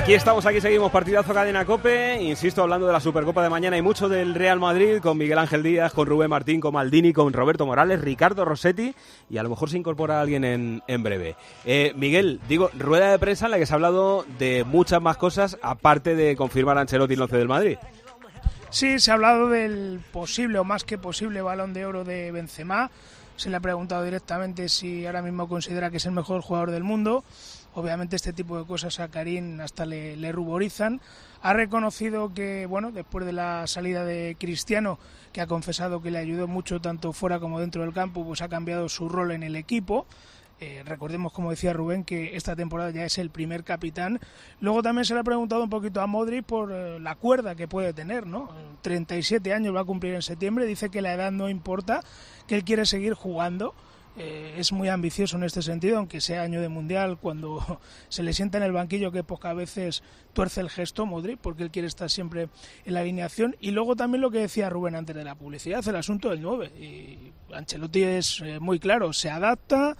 Aquí estamos, aquí seguimos, partidazo cadena cope, insisto, hablando de la Supercopa de mañana y mucho del Real Madrid, con Miguel Ángel Díaz, con Rubén Martín, con Maldini, con Roberto Morales, Ricardo Rossetti y a lo mejor se incorpora alguien en, breve. Eh, Miguel, digo, rueda de prensa en la que se ha hablado de muchas más cosas, aparte de confirmar a Ancelotti el del Madrid. Sí, se ha hablado del posible o más que posible balón de oro de Benzema se le ha preguntado directamente si ahora mismo considera que es el mejor jugador del mundo. Obviamente este tipo de cosas a Karim hasta le, ruborizan. Ha reconocido que, bueno, después de la salida de Cristiano, que ha confesado que le ayudó mucho tanto fuera como dentro del campo, pues ha cambiado su rol en el equipo. Eh, recordemos, como decía Rubén, que esta temporada ya es el primer capitán. Luego también se le ha preguntado un poquito a Modric por eh, la cuerda que puede tener, ¿no? 37 años va a cumplir en septiembre, dice que la edad no importa, que él quiere seguir jugando. Eh, es muy ambicioso en este sentido, aunque sea año de mundial, cuando se le sienta en el banquillo que pocas veces tuerce el gesto Modric, porque él quiere estar siempre en la alineación. Y luego también lo que decía Rubén antes de la publicidad, el asunto del 9. Y Ancelotti es muy claro, se adapta,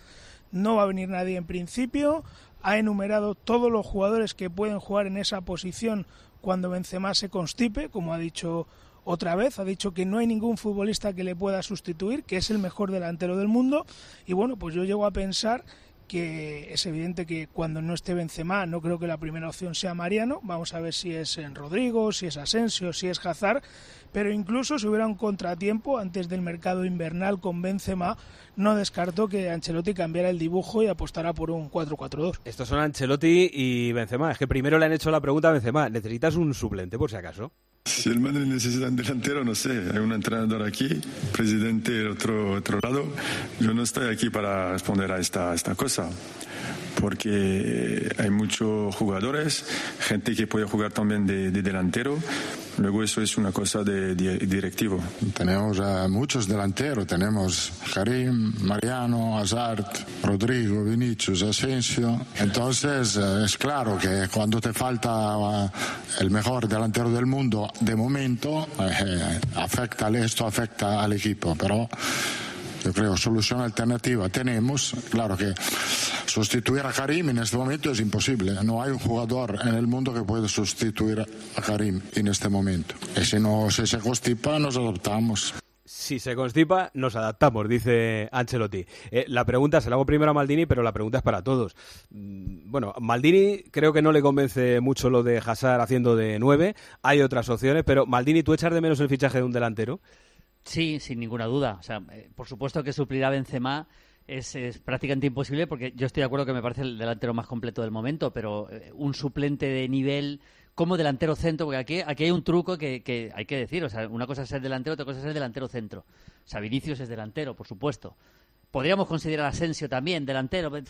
no va a venir nadie en principio. Ha enumerado todos los jugadores que pueden jugar en esa posición cuando Benzema se constipe, como ha dicho otra vez, ha dicho que no hay ningún futbolista que le pueda sustituir, que es el mejor delantero del mundo. Y bueno, pues yo llego a pensar que es evidente que cuando no esté Benzema no creo que la primera opción sea Mariano, vamos a ver si es en Rodrigo, si es Asensio, si es Hazard, pero incluso si hubiera un contratiempo antes del mercado invernal con Benzema, no descarto que Ancelotti cambiara el dibujo y apostara por un 4-4-2. Estos son Ancelotti y Benzema, es que primero le han hecho la pregunta a Benzema, ¿necesitas un suplente por si acaso? Si el Madrid necesita un delantero, no sé, hay un entrenador aquí, presidente del otro, otro lado. Yo no estoy aquí para responder a esta, esta cosa, porque hay muchos jugadores, gente que puede jugar también de, de delantero Luego eso es una cosa de, directivo. Tenemos muchos delanteros, tenemos Karim, Mariano, Hazard, Rodrigo, Vinicius, Asensio. Entonces eh, es claro que cuando te falta eh, el mejor delantero del mundo de momento, eh, esto afecta al equipo, pero yo creo, solución alternativa tenemos. Claro que sustituir a Karim en este momento es imposible. No hay un jugador en el mundo que pueda sustituir a Karim en este momento. Y si, no, se constipa, nos adaptamos. Si se constipa, nos adaptamos, dice Ancelotti. Eh, la pregunta se la hago primero a Maldini, pero la pregunta es para todos. Mm, bueno, Maldini creo que no le convence mucho lo de Hazard haciendo de nueve. Hay otras opciones, pero Maldini, ¿tú echas de menos el fichaje de un delantero? Sí, sin ninguna duda. O sea, eh, por supuesto que suplirá a Benzema es, prácticamente imposible porque yo estoy de acuerdo que me parece el delantero más completo del momento, pero eh, un suplente de nivel como delantero centro, porque aquí, aquí hay un truco que, hay que decir, o sea, una cosa es ser delantero, otra cosa es ser delantero centro. O Vinicius es delantero, por supuesto. Podríamos considerar a Asensio también delantero, eh,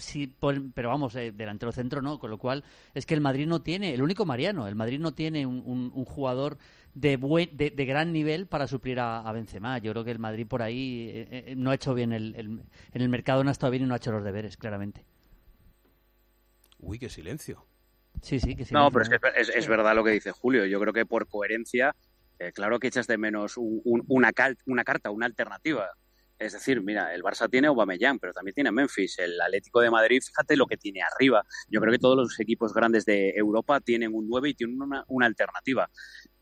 pero vamos, delantero centro no, con lo cual es que el Madrid no tiene, el único Mariano, el Madrid no tiene un jugador de, de, gran nivel para suplir a, a, Benzema. Yo creo que el Madrid por ahí eh, eh, no ha hecho bien el, en el mercado no ha estado bien y no ha hecho los deberes, claramente. Uy, qué silencio. Sí, sí, que silencio. No, pero es, es, verdad lo que dice Julio. Yo creo que por coherencia, eh, claro que echas de menos una, carta, una alternativa. Es decir, mira, el Barça tiene Aubameyang, pero también tiene Memphis. El Atlético de Madrid, fíjate lo que tiene arriba. Yo creo que todos los equipos grandes de Europa tienen un 9 y tienen una, una alternativa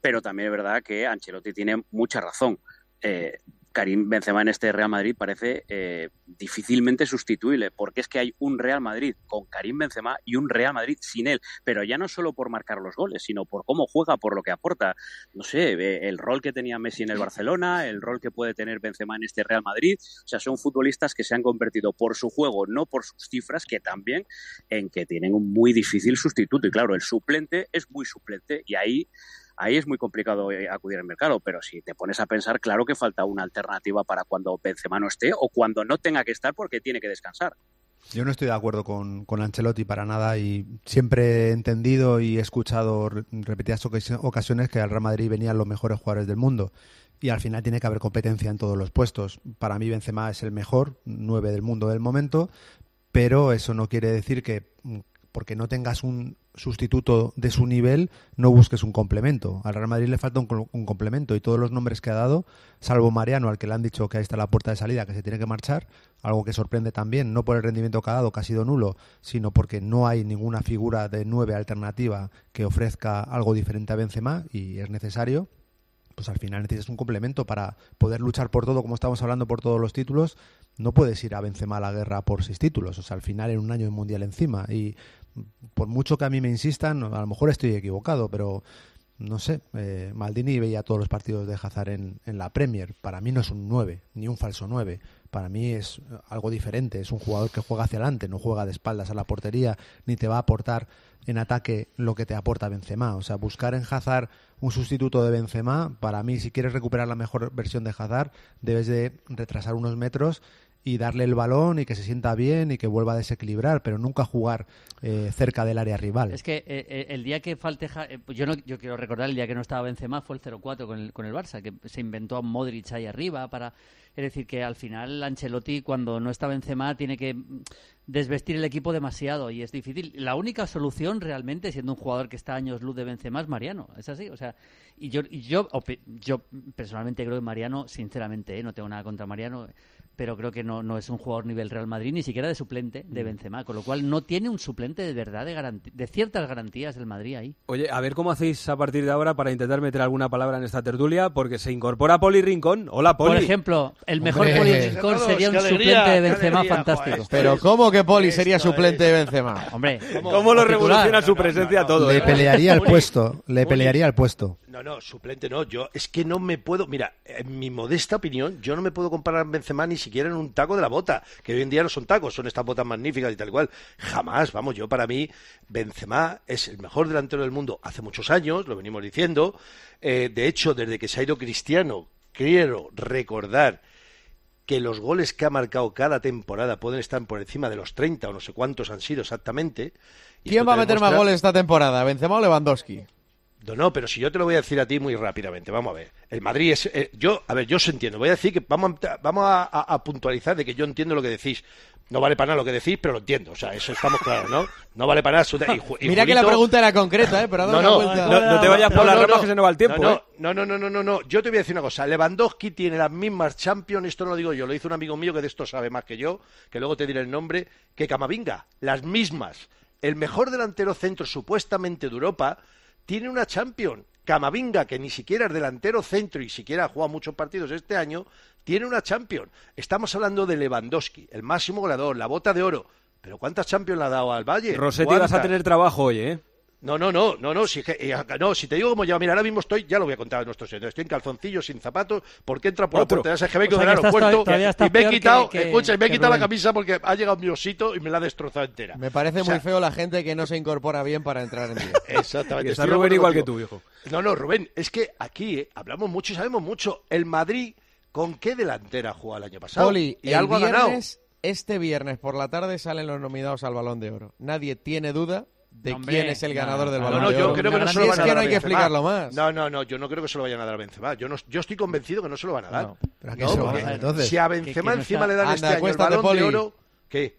pero también es verdad que Ancelotti tiene mucha razón. Eh, Karim Benzema en este Real Madrid parece eh, difícilmente sustituible, porque es que hay un Real Madrid con Karim Benzema y un Real Madrid sin él, pero ya no solo por marcar los goles, sino por cómo juega, por lo que aporta. No sé, el rol que tenía Messi en el Barcelona, el rol que puede tener Benzema en este Real Madrid, o sea, son futbolistas que se han convertido por su juego, no por sus cifras, que también en que tienen un muy difícil sustituto. Y claro, el suplente es muy suplente y ahí ahí es muy complicado eh, acudir al mercado, pero si te pones a pensar, claro que falta una alternativa para cuando Benzema no esté o cuando no tenga que estar porque tiene que descansar. Yo no estoy de acuerdo con, con Ancelotti para nada y siempre he entendido y he escuchado repetidas ocasiones que al Real Madrid venían los mejores jugadores del mundo y al final tiene que haber competencia en todos los puestos. Para mí Benzema es el mejor, nueve del mundo del momento, pero eso no quiere decir que porque no tengas un sustituto de su nivel, no busques un complemento. Al Real Madrid le falta un, complemento y todos los nombres que ha dado, salvo Mariano, al que le han dicho que ahí está la puerta de salida, que se tiene que marchar, algo que sorprende también, no por el rendimiento que ha dado, que ha sido nulo, sino porque no hay ninguna figura de nueve alternativa que ofrezca algo diferente a Benzema y es necesario pues al final necesitas un complemento para poder luchar por todo, como estamos hablando, por todos los títulos. No puedes ir a Benzema a la guerra por seis títulos, o sea, al final en un año mundial encima. Y por mucho que a mí me insistan, a lo mejor estoy equivocado, pero no sé, eh, Maldini veía todos los partidos de Hazard en, en, la Premier. Para mí no es un 9, ni un falso 9. Para mí es algo diferente. Es un jugador que juega hacia adelante, no juega de espaldas a la portería, ni te va a aportar en ataque lo que te aporta Benzema. O sea, buscar en Hazard un sustituto de Benzema, para mí, si quieres recuperar la mejor versión de Hazard, debes de retrasar unos metros y darle el balón y que se sienta bien y que vuelva a desequilibrar, pero nunca jugar eh, cerca del área rival. Es que eh, eh, el día que falte, pues yo no, yo quiero recordar el día que no estaba Benzema fue el 0-4 con el, con el Barça, que se inventó a Modric ahí arriba para, es decir que al final Ancelotti cuando no está Benzema tiene que desvestir el equipo demasiado y es difícil. La única solución realmente, siendo un jugador que está años luz de Benzema, es Mariano. Es así, o sea, y yo, yo, yo personalmente creo que Mariano, sinceramente, no tengo nada contra Mariano pero creo que no, no es un jugador nivel Real Madrid, ni siquiera de suplente de mm. Benzema, con lo cual no tiene un suplente de verdad, de, de ciertas garantías del Madrid ahí. Oye, a ver cómo hacéis a partir de ahora para intentar meter alguna palabra en esta tertulia, porque se incorpora Poli Rincón. Hola, Poli. Por ejemplo, el mejor Poli Rincón sería un suplente de Benzema fantástico. pero ¿cómo que Poli sería suplente de Benzema? Hombre, ¿cómo, lo revoluciona su presencia a todo? Le ¿eh? pelearía el puesto, le pelearía el puesto. No, no, suplente no. Yo es que no me puedo. Mira, en mi modesta opinión, yo no me puedo comparar a Benzema ni siquiera en un taco de la bota, que hoy en día no son tacos, son estas botas magníficas y tal cual. Jamás, vamos, yo para mí, Benzema es el mejor delantero del mundo hace muchos años, lo venimos diciendo. Eh, de hecho, desde que se ha ido Cristiano, quiero recordar que los goles que ha marcado cada temporada pueden estar por encima de los 30 o no sé cuántos han sido exactamente. ¿Quién va a meter más goles esta temporada, Benzema o Lewandowski? No, no, pero si yo te lo voy a decir a ti muy rápidamente, vamos a ver. El Madrid es. Eh, yo, a ver, yo os entiendo. Voy a decir que vamos, a, puntualizar de que yo entiendo lo que decís. No vale para nada lo que decís, pero lo entiendo. O sea, eso estamos claros, ¿no? No vale para nada. Mira que la pregunta era concreta, ¿eh? Pero no, no, no, te vayas por las ramas que se nos va el tiempo. ¿eh? No, no, no, no, no, no. Yo te voy a decir una cosa. Lewandowski tiene las mismas Champions. Esto no lo digo yo. Lo hizo un amigo mío que de esto sabe más que yo. Que luego te diré el nombre. Que Camavinga. Las mismas. El mejor delantero centro supuestamente de Europa tiene una champion, Camavinga, que ni siquiera es delantero centro y siquiera ha jugado muchos partidos este año, tiene una champion. Estamos hablando de Lewandowski, el máximo goleador, la bota de oro. Pero ¿cuántas Champions le ha dado al Valle? Rosetti vas a tener trabajo hoy, ¿eh? No, no, no, no, no si, eh, ah, no, si te digo cómo lleva, mira, ahora mismo estoy, ya lo voy a contar a nuestros señores, estoy en calzoncillos, sin zapatos, porque entra por la puerta de aeropuerto y me he quitado, escucha, me he quitado la camisa porque ha llegado mi osito y me la ha destrozado entera. Me parece muy feo la gente que no se incorpora bien para entrar en día. Exactamente. está Rubén igual que tú, viejo. No, no, Rubén, es que aquí eh, hablamos mucho y sabemos mucho. El Madrid, ¿con qué delantera jugó el año pasado? y algo Este viernes por la tarde salen los nominados al Balón de Oro. Nadie tiene duda de quién es el ganador del balón. No, no, yo creo que no se lo van a dar. no hay que explicarlo más. No, no, yo no creo que se lo vayan a dar a Benzema. Yo, no, yo estoy convencido que no se lo van a dar. ¿pero a qué se lo a dar entonces? Si a Benzema encima le dan este año el balón de, de oro, ¿qué?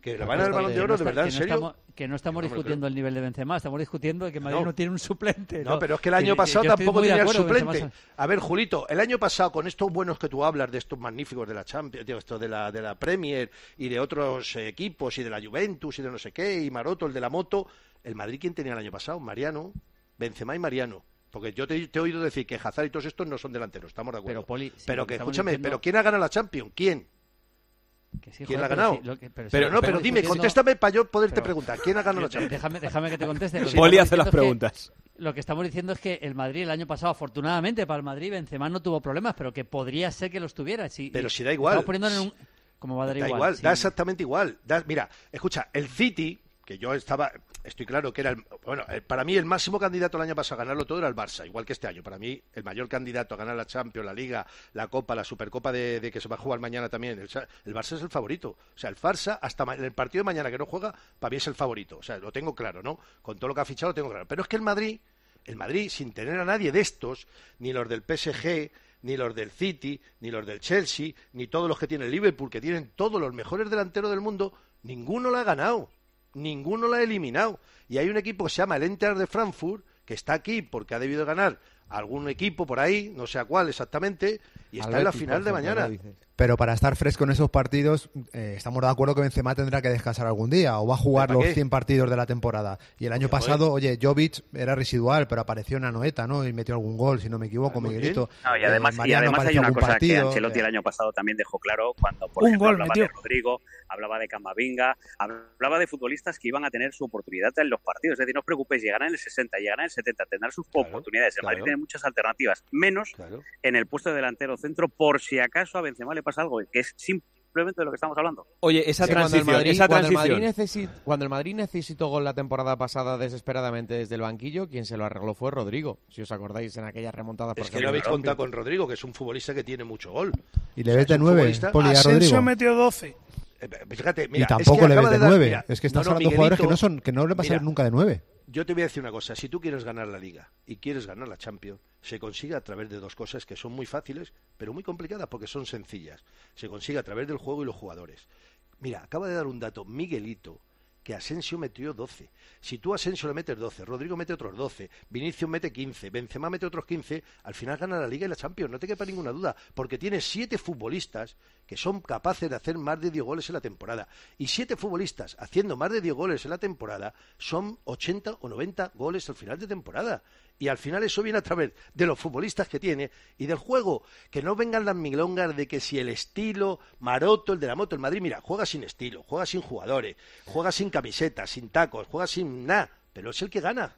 que la van al balón de oro, de, verdad, en serio. que no estamos discutiendo el nivel de Benzema, estamos discutiendo que Madrid no, tiene un suplente. No, pero es que el año pasado tampoco tenía el suplente. A ver, Julito, el año pasado, con estos buenos que tú hablas, de estos magníficos de la Champions, de, de, la, de la Premier y de otros eh, equipos, y de la Juventus, y de no sé qué, y Maroto, el de la moto, ¿el Madrid quién tenía el año pasado? Mariano, Benzema y Mariano. Porque yo te, he oído decir que Hazard y todos estos no son delanteros, estamos de acuerdo. Pero, pero que, escúchame, ¿pero quién ha ganado la Champions? ¿Quién? ¿Quién ha ganado? Pero, no, pero dime, contéstame para yo poderte preguntar. ¿Quién ha ganado la eh, Champions? Déjame, déjame que te conteste. Poli hace las preguntas. lo que estamos diciendo es que el Madrid el año pasado, afortunadamente para el Madrid, Benzema no tuvo problemas, pero que podría ser que los tuviera. pero si da igual. Poniendo en un... Como va a dar da igual. da exactamente igual. mira, escucha, el City, que yo estaba estoy claro que era bueno, eh, para mí el máximo candidato el año pasado a ganarlo todo era el Barça, igual que este año. Para mí el mayor candidato a ganar la Champions, la Liga, la Copa, la Supercopa de, que se va a jugar mañana también. El, Barça es el favorito. O sea, el Barça hasta el partido de mañana que no juega, para mí es el favorito. O sea, lo tengo claro, ¿no? Con todo lo que ha fichado lo tengo claro. Pero es que el Madrid, el Madrid sin tener a nadie de estos, ni los del PSG, ni los del City, ni los del Chelsea, ni todos los que tiene el Liverpool, que tienen todos los mejores delanteros del mundo, ninguno lo ha ganado ninguno la ha eliminado. Y hay un equipo que se llama el Enter de Frankfurt, que está aquí porque ha debido ganar algún equipo por ahí, no sé a cuál exactamente, está en la final de mañana. Pero para estar fresco en esos partidos, eh, estamos de acuerdo que Benzema tendrá que descansar algún día o va a jugar los 100 partidos de la temporada. Y el año pasado, oye. Jovic era residual, pero apareció en Anoeta, ¿no? Y metió algún gol, si no me equivoco, ah, Miguelito. y además, eh, hay una cosa que Ancelotti el eh. año pasado también dejó claro cuando, por ejemplo, hablaba de Rodrigo, hablaba de Camavinga, hablaba de futbolistas que iban a tener su oportunidad en los partidos. Es decir, no os preocupéis, llegarán en el 60, llegarán en el 70, tendrán sus oportunidades. El Madrid tiene muchas alternativas, menos en el puesto de delantero centro por si acaso a Benzema le pasa algo, que es simplemente de lo que estamos hablando. Oye, esa transición, cuando el Madrid, Cuando, el necesitó gol la temporada pasada desesperadamente desde el banquillo, quien se lo arregló fue Rodrigo, si os acordáis en aquella remontada. Es que no habéis contado con Rodrigo, que es un futbolista que tiene mucho gol. Y le vete mete nueve, Poli a Rodrigo. metió 12. Eh, eh, y tampoco le ves de, es que estás hablando de jugadores que no, son, que no le pasan nunca de nueve Yo te voy a decir una cosa. Si tú quieres ganar la Liga y quieres ganar la Champions, se consigue a través de dos cosas que son muy fáciles, pero muy complicadas porque son sencillas. Se consigue a través del juego y los jugadores. Mira, acaba de dar un dato Miguelito que Asensio metió 12. Si tú a Asensio le metes 12, Rodrigo mete otros 12, Vinicius mete 15, Benzema mete otros 15, al final gana la Liga y la Champions, no te quepa ninguna duda, porque tiene 7 futbolistas que son capaces de hacer más de 10 goles en la temporada. Y 7 futbolistas haciendo más de 10 goles en la temporada son 80 o 90 goles al final de temporada. Y al final eso viene a través de los futbolistas que tiene y del juego. Que no vengan las milongas de que si el estilo, Maroto, el de la moto, el Madrid, mira, juega sin estilo, juega sin jugadores, juega sin camisetas, sin tacos, juega sin nada. Pero es el que gana.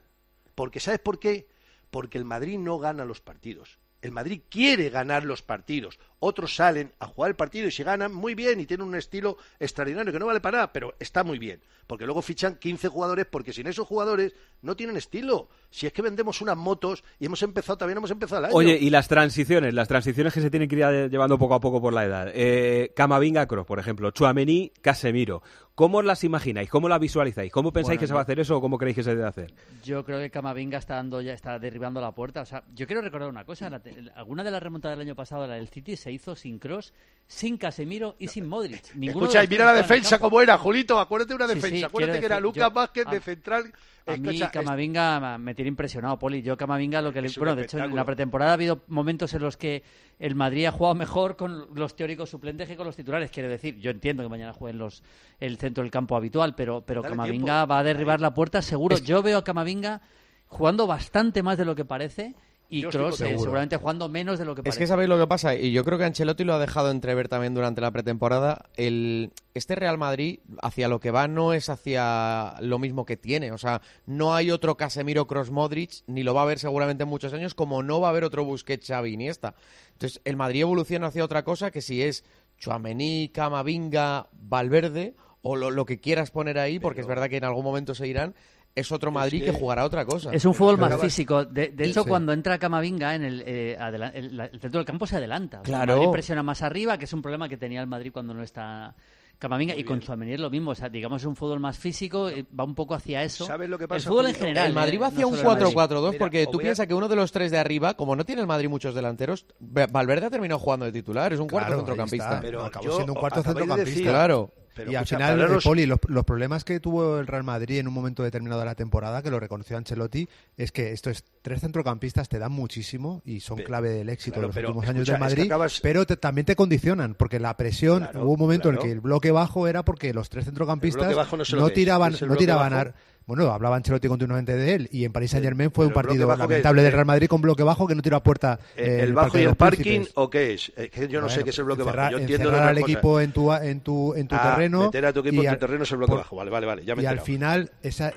Porque ¿sabes por qué? Porque el Madrid no gana los partidos. El Madrid quiere ganar los partidos otros salen a jugar el partido y se ganan muy bien y tienen un estilo extraordinario que no vale para nada, pero está muy bien, porque luego fichan 15 jugadores porque sin esos jugadores no tienen estilo. Si es que vendemos unas motos y hemos empezado, también hemos empezado el año. Oye, y las transiciones, las transiciones que se tienen que ir llevando poco a poco por la edad. Eh, Camavinga Cross, por ejemplo, Chuamení, Casemiro. ¿Cómo las imagináis? ¿Cómo las visualizáis? ¿Cómo pensáis que se va a hacer eso o cómo creéis que se debe hacer? Yo creo que Camavinga está dando ya está derribando la puerta. O sea, yo quiero recordar una cosa. alguna de las remontadas del año pasado, la del City, se se hizo sin Cross, sin Casemiro y sin Modric. Eh, escucha, y mira la defensa como era, Julito, acuérdate una defensa. acuérdate que era Lucas Vázquez de central. Eh, a mí Camavinga me tiene impresionado, Poli. Yo Camavinga lo que Bueno, de hecho, en la pretemporada ha habido momentos en los que el Madrid ha jugado mejor con los teóricos suplentes que con los titulares. Quiero decir, yo entiendo que mañana jueguen los el centro del campo habitual, pero, pero Camavinga va a derribar la puerta seguro. Yo veo a Camavinga jugando bastante más de lo que parece y eh, seguramente jugando menos de lo que parece. Es que sabéis lo que pasa, y yo creo que Ancelotti lo ha dejado entrever también durante la pretemporada. El, este Real Madrid, hacia lo que va, no es hacia lo mismo que tiene. O sea, no hay otro Casemiro Cross Modric, ni lo va a haber seguramente en muchos años, como no va a haber otro Busquets Xavi Iniesta. Entonces, el Madrid evoluciona hacia otra cosa que si es Chuamení, Camavinga, Valverde, o lo, que quieras poner ahí, porque es verdad que en algún momento se irán es otro Madrid que... jugará otra cosa. Es un fútbol más físico. De, hecho, cuando entra Camavinga, en eh, el, centro del campo se adelanta. Claro. presiona más arriba, que es un problema que tenía el Madrid cuando no está Camavinga y con es lo mismo, o sea, digamos es un fútbol más físico, eh, va un poco hacia eso. ¿Sabes lo que pasa? El fútbol en general. El Madrid eh, va hacia un 4-4-2 porque tú piensas que uno de los tres de arriba, como no tiene el Madrid muchos delanteros, Valverde ha terminado jugando de titular, es un cuarto centrocampista. Pero acabó siendo un cuarto centrocampista. claro y al final, eh, los... Poli, los, problemas que tuvo el Real Madrid en un momento determinado de la temporada, que lo reconoció Ancelotti, es que estos tres centrocampistas te dan muchísimo y son clave del éxito los últimos años de Madrid, pero también te condicionan, porque la presión, hubo un momento en el que el bloque bajo era porque los tres centrocampistas no, tiraban, no tiraban bueno, hablaba Ancelotti continuamente de él y en París Saint Germain fue un partido lamentable del eh, Real Madrid con bloque bajo que no tiró a puerta. Eh, eh, ¿El, bajo y el parking o qué es? yo no sé qué es el bloque bajo. Yo entiendo al equipo en tu, en tu, en ah, tu terreno. Meter a terreno es el bloque bajo. Vale, vale, vale. y al final, esa,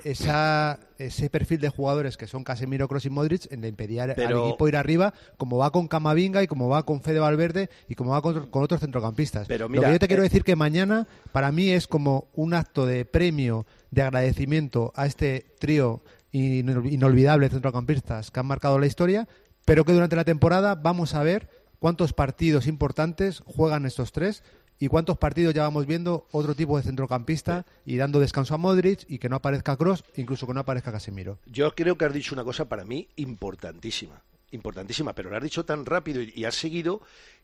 ese perfil de jugadores que son Casemiro, Kroos y Modric en impedir impedir al equipo ir arriba, como va con Camavinga y como va con Fede Valverde y como va con, otros centrocampistas. Pero mira, Lo que yo te quiero decir que mañana, para mí, es como un acto de premio de agradecimiento a este trío inolvidable de centrocampistas que han marcado la historia, pero que durante la temporada vamos a ver cuántos partidos importantes juegan estos tres y cuántos partidos ya vamos viendo otro tipo de centrocampista y dando descanso a Modric y que no aparezca Cross, incluso que no aparezca Casemiro. Yo creo que has dicho una cosa para mí importantísima, importantísima, pero lo has dicho tan rápido y, has seguido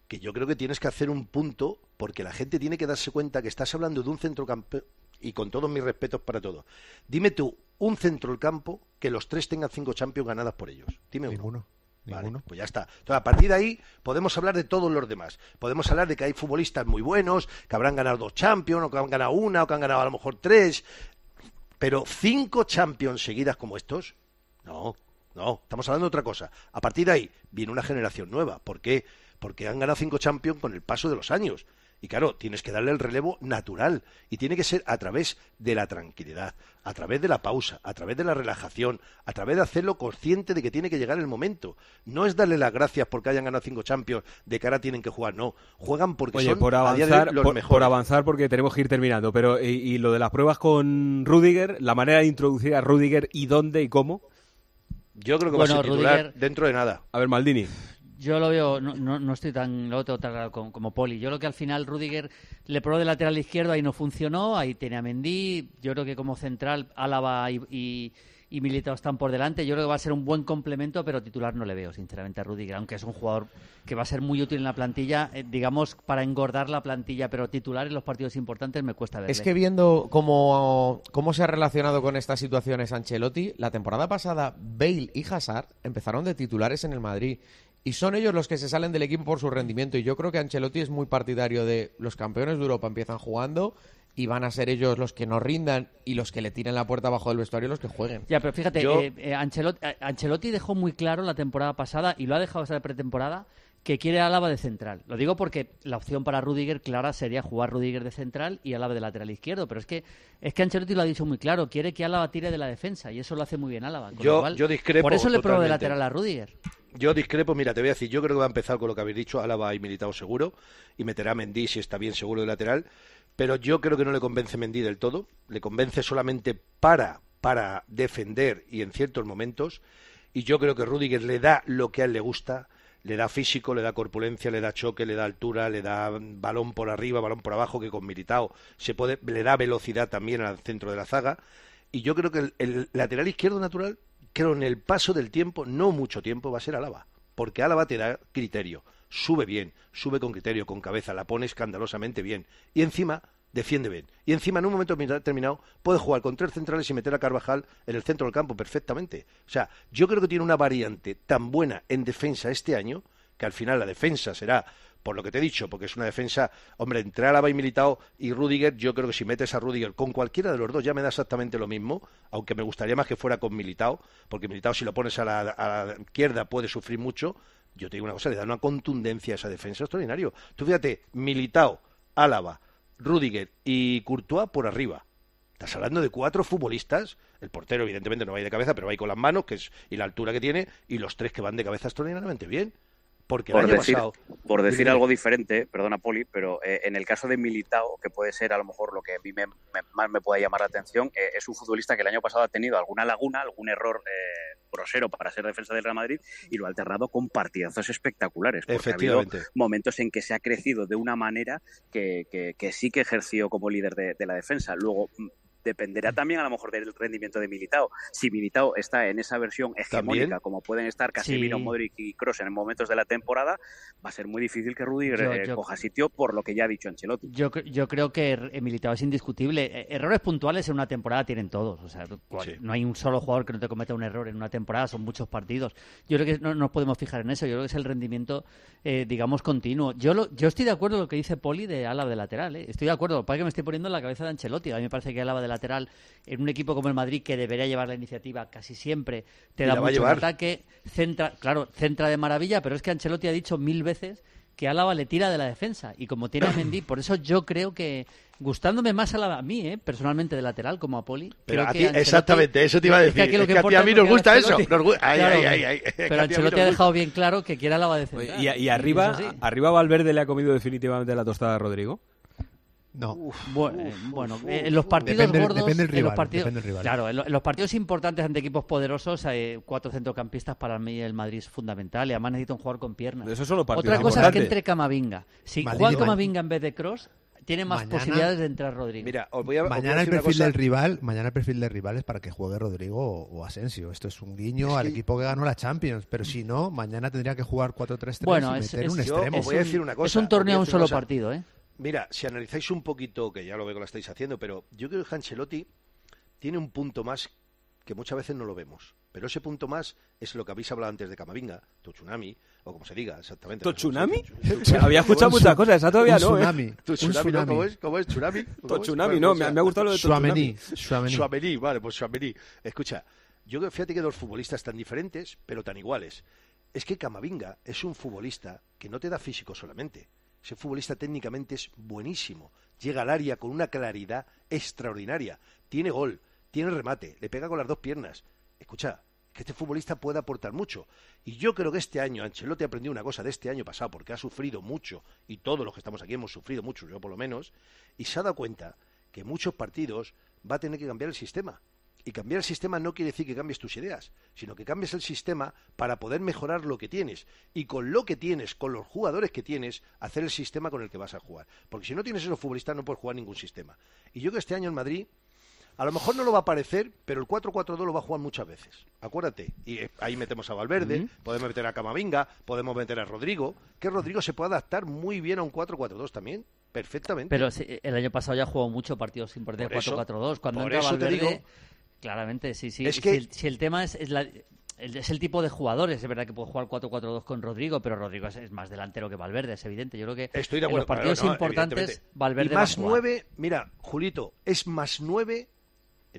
que yo creo que tienes que hacer un punto porque la gente tiene que darse cuenta que estás hablando de un, centrocampista y con todos mis respetos para todos, dime tú un centro del campo que los tres tengan cinco Champions ganadas por ellos. Dime uno. Ninguno. pues ya está. Entonces, a partir de ahí podemos hablar de todos los demás. Podemos hablar de que hay futbolistas muy buenos, que habrán ganado dos Champions, o que han ganado una, o que han ganado a lo mejor tres. Pero cinco Champions seguidas como estos, no, no, estamos hablando de otra cosa. A partir de ahí viene una generación nueva. ¿Por qué? Porque han ganado cinco Champions con el paso de los años. Y claro, tienes que darle el relevo natural y tiene que ser a través de la tranquilidad, a través de la pausa, a través de la relajación, a través de hacerlo consciente de que tiene que llegar el momento. No es darle las gracias porque hayan ganado cinco Champions, de cara tienen que jugar, no. Juegan porque son por avanzar, los por, por, avanzar porque tenemos que ir terminando, pero y, lo de las pruebas con Rudiger, la manera de introducir a Rudiger y dónde y cómo. Yo creo que va a ser dentro de nada. A ver, Maldini. Yo lo veo, no, estoy tan lo tengo tan como, Poli. Yo creo que al final Rudiger le probó de lateral izquierdo, ahí no funcionó, ahí tiene a Mendy. Yo creo que como central Álava y, y, Militao están por delante. Yo creo que va a ser un buen complemento, pero titular no le veo, sinceramente, a Rudiger, aunque es un jugador que va a ser muy útil en la plantilla, eh, digamos, para engordar la plantilla, pero titular en los partidos importantes me cuesta verlo. Es que viendo cómo, se ha relacionado con estas situaciones Ancelotti, la temporada pasada Bale y Hazard empezaron de titulares en el Madrid y son ellos los que se salen del equipo por su rendimiento. Y yo creo que Ancelotti es muy partidario de los campeones de Europa empiezan jugando y van a ser ellos los que no rindan y los que le tiren la puerta abajo del vestuario los que jueguen. Ya, pero fíjate, eh, eh, eh, Ancelotti, dejó muy claro la temporada pasada y lo ha dejado la pretemporada que quiere Alaba de central. Lo digo porque la opción para Rudiger clara sería jugar Rudiger de central y Álava de lateral izquierdo, pero es que es que Ancelotti lo ha dicho muy claro, quiere que Álava tire de la defensa y eso lo hace muy bien Álava. Yo, discrepo. Por eso le probó de lateral a Rudiger. Yo discrepo, mira, te voy a decir, yo creo que va a empezar con lo que habéis dicho, Álava y Militao seguro, y meterá a Mendy si está bien seguro de lateral, pero yo creo que no le convence Mendy del todo, le convence solamente para, para defender y en ciertos momentos, y yo creo que Rudiger le da lo que a él le gusta, le da físico, le da corpulencia, le da choque, le da altura, le da balón por arriba, balón por abajo, que con Militao se puede, le da velocidad también al centro de la zaga, y yo creo que el lateral izquierdo natural creo en el paso del tiempo, no mucho tiempo, va a ser Álava, porque Álava te da criterio, sube bien, sube con criterio, con cabeza, la pone escandalosamente bien, y encima defiende bien. Y encima, en un momento determinado, puede jugar con tres centrales y meter a Carvajal en el centro del campo perfectamente. O sea, yo creo que tiene una variante tan buena en defensa este año, que al final la defensa será por lo que te he dicho, porque es una defensa, hombre, entre Álava y Militao y Rudiger, yo creo que si metes a Rudiger con cualquiera de los dos ya me da exactamente lo mismo, aunque me gustaría más que fuera con Militao, porque Militao si lo pones a la, izquierda puede sufrir mucho. Yo te digo una cosa, le da una contundencia a esa defensa extraordinario. Tú fíjate, Militao, Álava, Rudiger y Courtois por arriba. Estás hablando de cuatro futbolistas. El portero, evidentemente, no va ahí de cabeza, pero va ahí con las manos que es, y la altura que tiene, y los tres que van de cabeza extraordinariamente bien. Porque por decir, algo diferente, perdona Poli, pero eh, en el caso de Militao, que puede ser a lo mejor lo que a mí más me pueda llamar la atención, eh, es un futbolista que el año pasado ha tenido alguna laguna, algún error eh, grosero para ser defensa del Real Madrid y lo ha alternado con partidazos espectaculares. Efectivamente. Ha habido momentos en que se ha crecido de una manera que, sí que ejerció como líder de, de la defensa. Luego, dependerá también a lo mejor del rendimiento de Militao. Si Militao está en esa versión hegemónica, como pueden estar Casemiro, Modric y Cross en momentos de la temporada, va a ser muy difícil que Rudy eh, coja sitio por lo que ya ha dicho Ancelotti. Yo, yo creo que er, eh, Militao es indiscutible. E, errores puntuales en una temporada tienen todos. O sea, no hay un solo jugador que no te cometa un error en una temporada, son muchos partidos. Yo creo que no nos podemos fijar en eso. Yo creo que es el rendimiento, eh, digamos, continuo. Yo, yo estoy de acuerdo con lo que dice Poli de ala de lateral. Estoy de acuerdo. Para que me estoy poniendo en la cabeza de Ancelotti. A mí me parece que ala de lateral lateral en un equipo como el Madrid que debería llevar la iniciativa casi siempre, te da mucho ataque, centra, claro, centra de maravilla, pero es que Ancelotti ha dicho mil veces que Álava le tira de la defensa y como tiene a Mendy, por eso yo creo que gustándome más a, a mí, eh, personalmente de lateral como a Poli. Pero creo exactamente, eso te iba a decir. a mí nos gusta eso. pero Ancelotti ha dejado bien claro que quiere Álava de central. Y, arriba, y arriba Valverde le ha comido definitivamente la tostada a Rodrigo. No. Eh, bueno, en los partidos gordos. en los partidos, Claro, en, los partidos importantes ante equipos poderosos, Hay cuatro centrocampistas para mí el Madrid es fundamental. Y además necesito un jugador con piernas. Otra cosa es que entre Camavinga. Si juega Camavinga en vez de Cross, tiene más posibilidades de entrar Rodrigo. Mira, mañana el perfil del rival, mañana el perfil del rival es para que juegue Rodrigo o, Asensio. Esto es un guiño al equipo que ganó la Champions, pero si no, mañana tendría que jugar 4-3-3 bueno, y meter es, un extremo. es un torneo a un solo partido, ¿eh? Mira, si analizáis un poquito, que ya lo veo que lo estáis haciendo, pero yo creo que Ancelotti tiene un punto más que muchas veces no lo vemos. Pero ese punto más es lo que habéis hablado antes de Camavinga, Tsunami, o como se diga exactamente. ¿Tsunami? Había escuchado muchas cosas, esa todavía no. ¿eh? Tsunami. Tsunami, ¿Cómo es? ¿Cómo es? ¿Tsunami? no, pues me ha gustado lo de Tsunami. Suamení. vale, pues Suamení. Escucha, yo fíjate que dos futbolistas tan diferentes, pero tan iguales. Es que Camavinga es un futbolista que no te da físico solamente ese futbolista técnicamente es buenísimo. Llega al área con una claridad extraordinaria. Tiene gol, tiene remate, le pega con las dos piernas. Escucha, que este futbolista puede aportar mucho. Y yo creo que este año Ancelotti aprendió una cosa de este año pasado, porque ha sufrido mucho, y todos los que estamos aquí hemos sufrido mucho, yo por lo menos, y se ha dado cuenta que muchos partidos va a tener que cambiar el sistema. Y cambiar el sistema no quiere decir que cambies tus ideas, sino que cambies el sistema para poder mejorar lo que tienes. Y con lo que tienes, con los jugadores que tienes, hacer el sistema con el que vas a jugar. Porque si no tienes esos futbolistas no puedes jugar ningún sistema. Y yo que este año en Madrid, a lo mejor no lo va a parecer, pero el 4-4-2 lo va a jugar muchas veces. Acuérdate. Y eh, ahí metemos a Valverde, podemos meter a Camavinga, podemos meter a Rodrigo. Que Rodrigo se puede adaptar muy bien a un 4-4-2 también. Perfectamente. Pero el año pasado ya jugó muchos partidos perder 4-4-2. Cuando entraba Claramente, sí, sí. Es que... si, el, tema es, es la, es el tipo de jugadores. Es verdad que puede jugar 4-4-2 con Rodrigo, pero Rodrigo es, más delantero que Valverde, es evidente. Yo creo que en los partidos importantes, Valverde. Y más nueve, mira, Julito, es más nueve,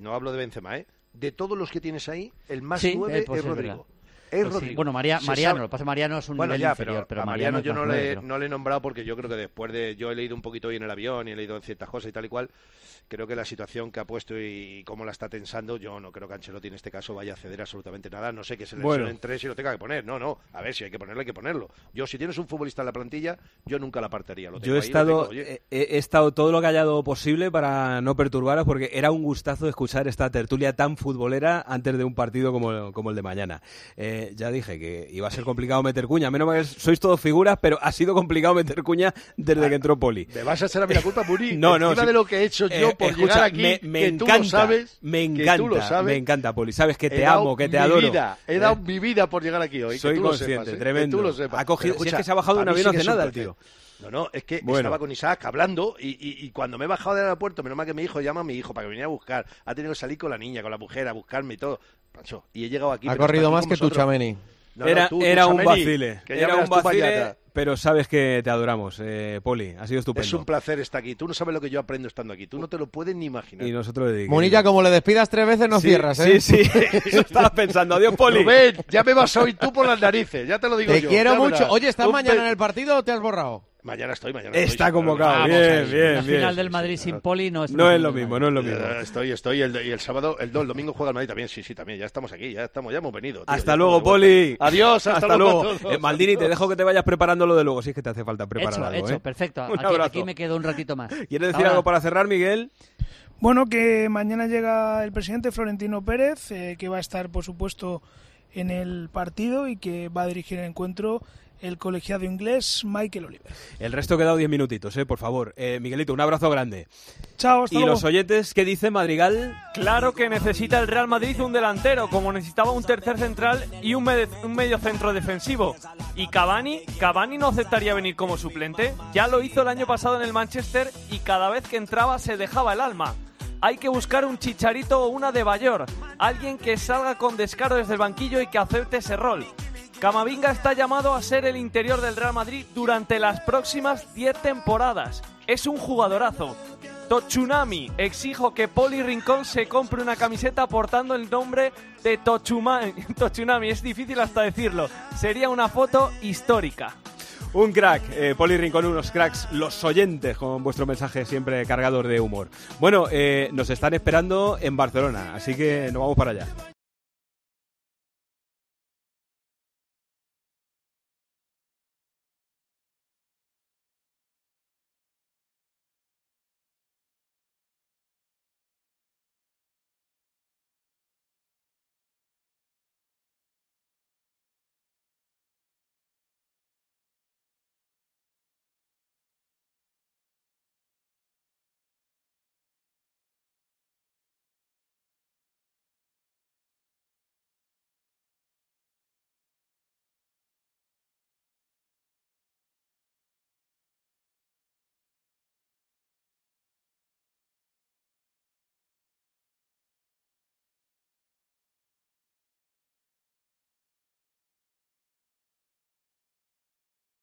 no hablo de Benzema, ¿eh? De todos los que tienes ahí, el más eh, nueve pues es, Rodrigo. Pues bueno, María, Mariano, lo pasa Mariano es un ya, inferior, pero, a Mariano, yo no le, no le, he nombrado porque yo creo que después de... Yo he leído un poquito hoy en el avión y he leído ciertas cosas y tal y cual. Creo que la situación que ha puesto y, cómo la está tensando, yo no creo que Ancelotti en este caso vaya a ceder absolutamente nada. No sé que se le bueno. tres y lo tenga que poner. No, no. A ver, si hay que ponerlo, hay que ponerlo. Yo, si tienes un futbolista en la plantilla, yo nunca la apartaría. yo he estado, eh, he, estado todo lo que hallado posible para no perturbaros porque era un gustazo escuchar esta tertulia tan futbolera antes de un partido como, como el de mañana. Eh, ya dije que iba a ser complicado meter cuña. Menos mal que sois todos figuras, pero ha sido complicado meter cuña desde que entró Poli. ¿Me vas a hacer a mí la culpa, Poli? no, no. Sí, de lo que he hecho yo eh, por escucha, llegar aquí, me, encanta, tú lo sabes, me encanta, me encanta, Poli. Sabes que te amo, que te adoro. Vida, he dado eh, mi vida por llegar aquí hoy. Soy ¿eh? que tú consciente, lo sepas, tremendo. Que tú lo sepas. si es que se ha bajado de un avión hace nada tío. No, no, es que estaba con Isaac hablando y, y, cuando me he bajado del aeropuerto, menos mal que mi hijo llama a mi hijo para que viniera a buscar. Ha tenido que salir con la niña, con la mujer, a buscarme y todo. Y he llegado aquí. Ha corrido más que tu Chameni. era, tú, era un Chameni, era un vacile, pero sabes que te adoramos, eh, Poli. Ha sido estupendo. Es un placer estar aquí. Tú no sabes lo que yo aprendo estando aquí. Tú no te lo puedes ni imaginar. Y nosotros Monilla, como le despidas tres veces, no cierras, ¿eh? Sí, sí. Eso estabas pensando. Adiós, Poli. ya me vas hoy tú por las narices. Ya te lo digo quiero mucho. Oye, ¿estás mañana en el partido o te has borrado? Mañana estoy, mañana estoy. Está convocado, bien, bien, La final del Madrid sin Poli no es, no es lo mismo. No es lo mismo, eh, Estoy, estoy. El, y el sábado, el, domingo juega el Madrid también, sí, sí, también. Ya estamos aquí, ya estamos, ya hemos venido. hasta luego, Poli. Adiós, hasta, luego. Eh, Maldini, te dejo que te vayas preparando lo de luego, si es que te hace falta preparar hecho, Hecho, ¿eh? perfecto. aquí, me quedo un ratito más. ¿Quieres decir algo para cerrar, Miguel? Bueno, que mañana llega el presidente Florentino Pérez, que va a estar, por supuesto, en el partido y que va a dirigir el encuentro el colegiado inglés Michael Oliver. El resto quedado 10 minutitos, ¿eh? por favor. Eh, Miguelito, un abrazo grande. Chao, Y los oyentes, ¿qué dice Madrigal? Claro que necesita el Real Madrid un delantero, como necesitaba un tercer central y un, un medio centro defensivo. Y Cavani, Cavani no aceptaría venir como suplente. Ya lo hizo el año pasado en el Manchester y cada vez que entraba se dejaba el alma hay que buscar un chicharito o una de Bayor, alguien que salga con descaro desde el banquillo y que acepte ese rol. Camavinga está llamado a ser el interior del Real Madrid durante las próximas 10 temporadas. Es un jugadorazo. Totsunami, exijo que Poli Rincón se compre una camiseta portando el nombre de Tochuma... Totsunami. Es difícil hasta decirlo. Sería una foto histórica. Un crack, eh, Poli Rincón, unos cracks, los oyentes, con vuestro mensaje siempre cargador de humor. Bueno, eh, nos están esperando en Barcelona, así que nos vamos para allá.